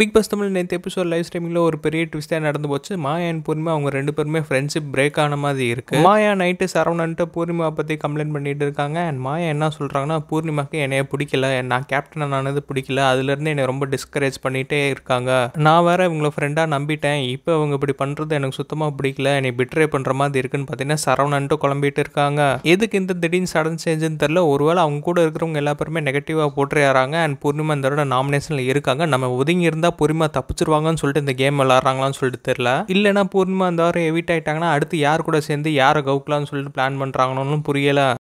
big pass Tamil நேற்று episode live ஸ்ட்ரீமிங்கில் ஒரு பெரிய ட்விஸ்ட்டாக நடந்து போச்சு மாயா அண்ட் பூர்ணிமா அவங்க ரெண்டு பேருமே ஃப்ரெண்ட்ஷிப் பிரேக் ஆன மாதிரி இருக்குது மாயா நைட்டு சரவணன்ட்டு பூர்ணிமா பற்றி கம்ப்ளைண்ட் பண்ணிட்டு இருக்காங்க அண்ட் மாயா என்ன சொல்கிறாங்கன்னா பூர்ணிமாக்கு என்னைய பிடிக்கல நான் கேப்டன் ஆனது பிடிக்கல அதுலேருந்து என்னை ரொம்ப டிஸ்கரேஜ் பண்ணிகிட்டே இருக்காங்க நான் வேறு இவங்கள ஃப்ரெண்டாக நம்பிட்டேன் இப்போ அவங்க இப்படி பண்ணுறது எனக்கு சுத்தமாக பிடிக்கல என்னை பிட்ரே பண்ணுற மாதிரி இருக்குன்னு பார்த்தீங்கன்னா சரவணன்ட்டு குழம்பிட்டு இருக்காங்க எதுக்கு இந்த திடீர்னு சடன் சேஞ்சுன்னு தெரில ஒருவேளை அவங்க கூட இருக்கிறவங்க எல்லா பேருமே நெகட்டிவாக போட்டுறாங்க அண்ட் பூர்ணிமா இந்த நாமினேஷனில் இருக்காங்க நம்ம ஒதுங்கி இருந்து இருந்தால் பொறுமையாக தப்பிச்சிருவாங்கன்னு சொல்லிட்டு இந்த கேம் விளாட்றாங்களான்னு சொல்லிட்டு தெரியல இல்லைனா பூர்ணிமா இந்த வாரம் எவிட் ஆகிட்டாங்கன்னா அடுத்து யார் கூட சேர்ந்து யாரை கவுக்கலாம்னு சொல்லிட்டு பிளான் பண்ணுறாங்கன்னு புரியலை